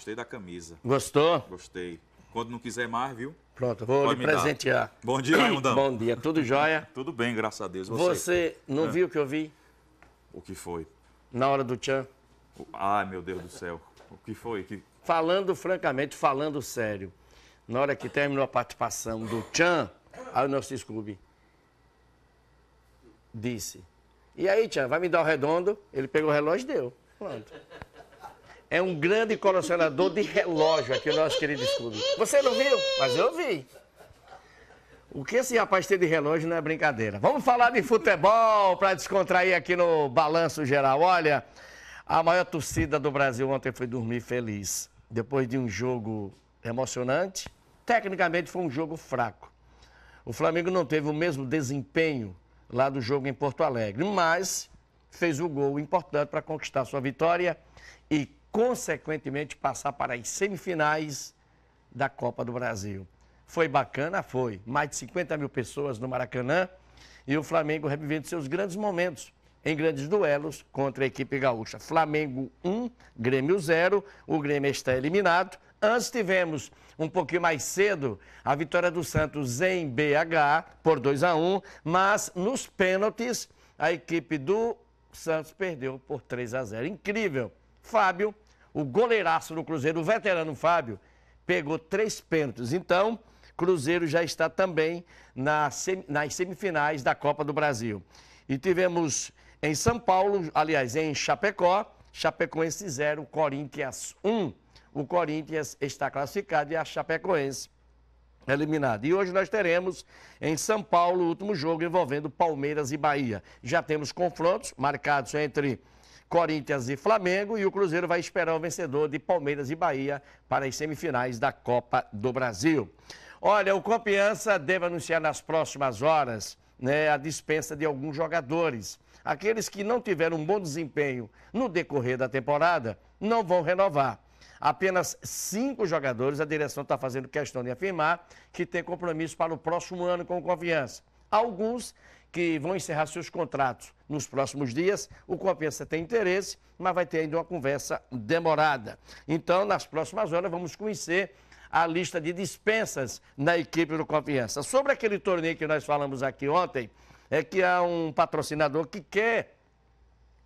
Gostei da camisa. Gostou? Gostei. Quando não quiser mais, viu? Pronto, vou lhe presentear. Dar. Bom dia, Raimundão. Bom dia, tudo jóia? tudo bem, graças a Deus. Você, você não é. viu o que eu vi? O que foi? Na hora do tchan. Ai, meu Deus do céu. O que foi? Que... Falando francamente, falando sério. Na hora que terminou a participação do tchan, aí o nosso Scooby disse... E aí, tchan, vai me dar o redondo? Ele pegou o relógio e deu. Pronto é um grande colecionador de relógio aqui, o nosso querido Scooby. Você não viu? Mas eu vi. O que esse rapaz tem de relógio não é brincadeira. Vamos falar de futebol para descontrair aqui no Balanço Geral. Olha, a maior torcida do Brasil ontem foi dormir feliz. Depois de um jogo emocionante, tecnicamente foi um jogo fraco. O Flamengo não teve o mesmo desempenho lá do jogo em Porto Alegre, mas fez o gol importante para conquistar sua vitória e consequentemente passar para as semifinais da Copa do Brasil. Foi bacana? Foi. Mais de 50 mil pessoas no Maracanã e o Flamengo revivendo seus grandes momentos em grandes duelos contra a equipe gaúcha. Flamengo 1, Grêmio 0, o Grêmio está eliminado. Antes tivemos, um pouquinho mais cedo, a vitória do Santos em BH por 2 a 1, mas nos pênaltis a equipe do Santos perdeu por 3 a 0. Incrível. Fábio, o goleiraço do Cruzeiro, o veterano Fábio, pegou três pênaltis. Então, Cruzeiro já está também nas semifinais da Copa do Brasil. E tivemos em São Paulo, aliás, em Chapecó, Chapecoense 0, Corinthians 1. O Corinthians está classificado e a Chapecoense eliminada. E hoje nós teremos em São Paulo o último jogo envolvendo Palmeiras e Bahia. Já temos confrontos marcados entre Corinthians e Flamengo. E o Cruzeiro vai esperar o vencedor de Palmeiras e Bahia para as semifinais da Copa do Brasil. Olha, o Confiança deve anunciar nas próximas horas né, a dispensa de alguns jogadores. Aqueles que não tiveram um bom desempenho no decorrer da temporada não vão renovar. Apenas cinco jogadores, a direção está fazendo questão de afirmar que tem compromisso para o próximo ano com o Confiança. Alguns que vão encerrar seus contratos nos próximos dias. O Compensa tem interesse, mas vai ter ainda uma conversa demorada. Então, nas próximas horas, vamos conhecer a lista de dispensas na equipe do Confiança. Sobre aquele torneio que nós falamos aqui ontem, é que há um patrocinador que quer,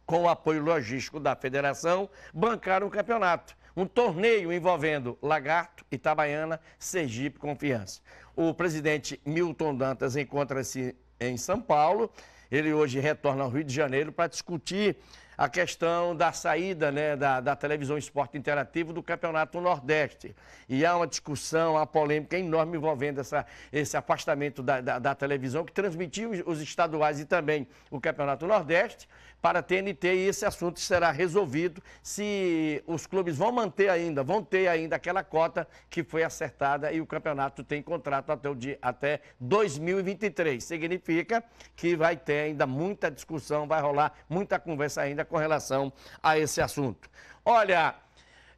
com o apoio logístico da federação, bancar um campeonato. Um torneio envolvendo Lagarto, Itabaiana, Sergipe Confiança. O presidente Milton Dantas encontra-se em São Paulo. Ele hoje retorna ao Rio de Janeiro para discutir a questão da saída né, da, da, televisão esporte interativo do Campeonato Nordeste. E há uma discussão, há uma polêmica enorme envolvendo essa, esse afastamento da, da, da televisão que transmitiu os estaduais e também o Campeonato Nordeste para a TNT e esse assunto será resolvido se os clubes vão manter ainda, vão ter ainda aquela cota que foi acertada e o campeonato tem contrato até, o dia, até 2023. Significa que vai ter ainda muita discussão, vai rolar muita conversa ainda com relação a esse assunto. Olha,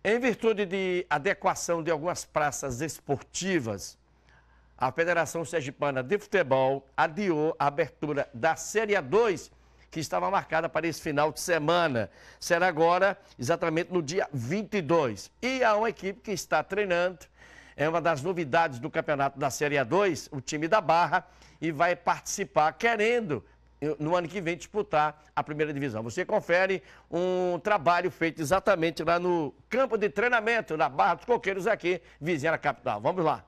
em virtude de adequação de algumas praças esportivas, a Federação Sergipana de Futebol adiou a abertura da Série A2, que estava marcada para esse final de semana. Será agora, exatamente no dia 22. E há uma equipe que está treinando, é uma das novidades do campeonato da Série A2, o time da Barra, e vai participar querendo no ano que vem disputar a primeira divisão. Você confere um trabalho feito exatamente lá no campo de treinamento da Barra dos Coqueiros aqui, vizinha da capital. Vamos lá.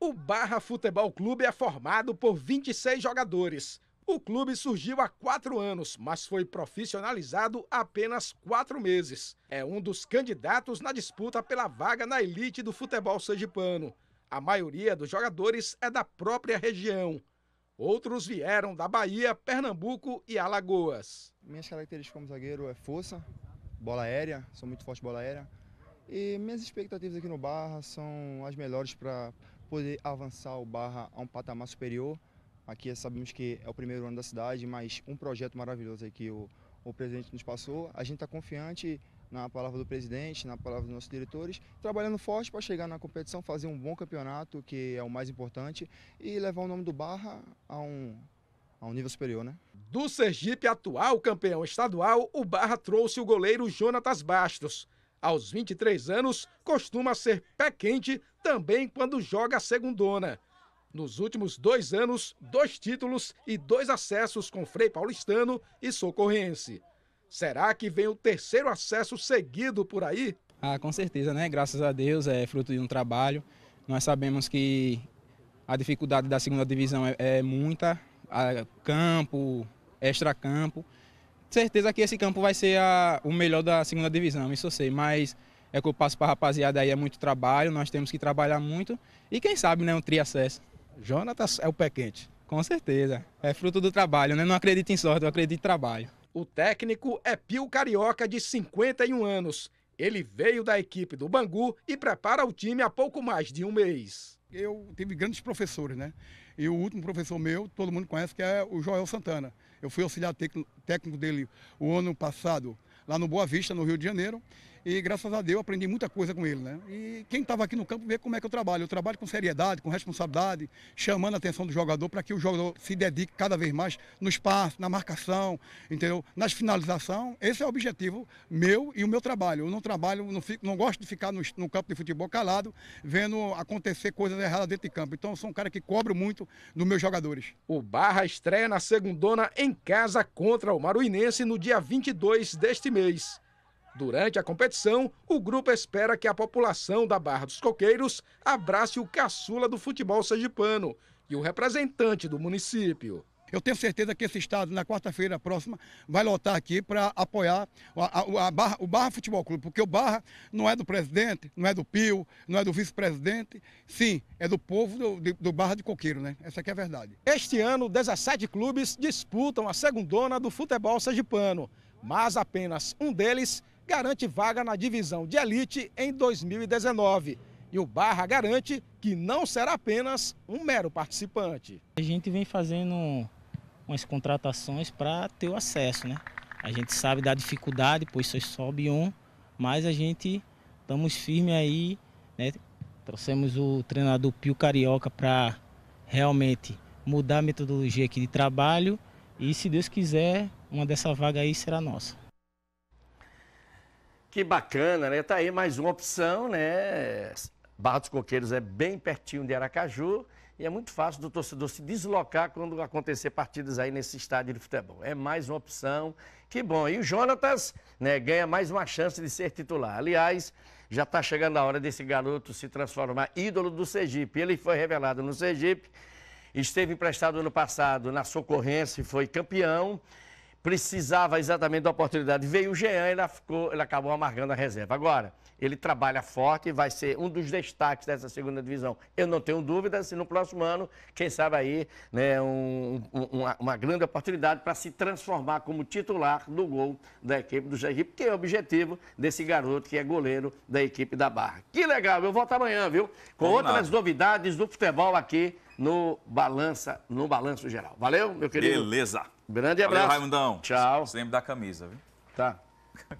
O Barra Futebol Clube é formado por 26 jogadores. O clube surgiu há quatro anos, mas foi profissionalizado apenas quatro meses. É um dos candidatos na disputa pela vaga na elite do futebol sergipano. A maioria dos jogadores é da própria região. Outros vieram da Bahia, Pernambuco e Alagoas. Minhas características como zagueiro é força, bola aérea, sou muito forte bola aérea. E minhas expectativas aqui no Barra são as melhores para poder avançar o Barra a um patamar superior. Aqui sabemos que é o primeiro ano da cidade, mas um projeto maravilhoso aqui, o o presidente nos passou. A gente está confiante na palavra do presidente, na palavra dos nossos diretores, trabalhando forte para chegar na competição, fazer um bom campeonato, que é o mais importante, e levar o nome do Barra a um, a um nível superior, né? Do Sergipe, atual campeão estadual, o Barra trouxe o goleiro Jonatas Bastos. Aos 23 anos, costuma ser pé quente também quando joga a segundona. Nos últimos dois anos, dois títulos e dois acessos com Frei Paulistano e Socorrense. Será que vem o terceiro acesso seguido por aí? Ah, com certeza, né? Graças a Deus, é fruto de um trabalho. Nós sabemos que a dificuldade da segunda divisão é, é muita, a, campo, extra-campo. Certeza que esse campo vai ser a, o melhor da segunda divisão, isso eu sei, mas é que eu passo para a rapaziada aí, é muito trabalho, nós temos que trabalhar muito e quem sabe, né, um acesso. Jonatas é o pé quente. Com certeza. É fruto do trabalho, né? Não acredito em sorte, eu acredito em trabalho. O técnico é Pio Carioca, de 51 anos. Ele veio da equipe do Bangu e prepara o time há pouco mais de um mês. Eu tive grandes professores, né? E o último professor meu, todo mundo conhece, que é o Joel Santana. Eu fui auxiliar técnico dele o ano passado, lá no Boa Vista, no Rio de Janeiro. E graças a Deus aprendi muita coisa com ele, né? E quem estava aqui no campo vê como é que eu trabalho. Eu trabalho com seriedade, com responsabilidade, chamando a atenção do jogador para que o jogador se dedique cada vez mais no espaço, na marcação, entendeu? Nas finalizações. Esse é o objetivo meu e o meu trabalho. Eu não trabalho, não, fico, não gosto de ficar no, no campo de futebol calado, vendo acontecer coisas erradas dentro de campo. Então eu sou um cara que cobro muito dos meus jogadores. O Barra estreia na segundona em casa contra o Maruinense no dia 22 deste mês. Durante a competição, o grupo espera que a população da Barra dos Coqueiros abrace o caçula do futebol sergipano e o representante do município. Eu tenho certeza que esse estado, na quarta-feira próxima, vai lotar aqui para apoiar a, a, a Barra, o Barra Futebol Clube, porque o Barra não é do presidente, não é do Pio, não é do vice-presidente, sim, é do povo do, do, Barra de Coqueiro, né? Essa aqui é a verdade. Este ano, 17 clubes disputam a segundona do futebol sergipano, mas apenas um deles garante vaga na divisão de elite em 2019. E o Barra garante que não será apenas um mero participante. A gente vem fazendo umas contratações para ter o acesso, né? A gente sabe da dificuldade, pois só sobe um, mas a gente estamos firme aí, né? Trouxemos o treinador Pio Carioca para realmente mudar a metodologia aqui de trabalho e, se Deus quiser, uma dessa vaga aí será nossa. Que bacana, né? Tá aí mais uma opção, né? Barra dos Coqueiros é bem pertinho de Aracaju e é muito fácil do torcedor se deslocar quando acontecer partidas aí nesse estádio de futebol. É mais uma opção. Que bom. E o Jonatas né, ganha mais uma chance de ser titular. Aliás, já está chegando a hora desse garoto se transformar ídolo do Sergipe. Ele foi revelado no Sergipe, esteve emprestado ano passado na Socorrência e foi campeão precisava exatamente da oportunidade. Veio o Jean, ele, ficou, ele acabou amargando a reserva. Agora, ele trabalha forte e vai ser um dos destaques dessa segunda divisão. Eu não tenho dúvidas se no próximo ano, quem sabe aí, né, um, um, uma, uma, grande oportunidade para se transformar como titular do gol da equipe do Jair, que é o objetivo desse garoto que é goleiro da equipe da Barra. Que legal, eu volto amanhã, viu? Com outras novidades do futebol aqui no Balança, no Balanço Geral. Valeu, meu querido? Beleza. Grande abraço. Valeu, Raimundão. Tchau. Se lembra da camisa, viu? Tá.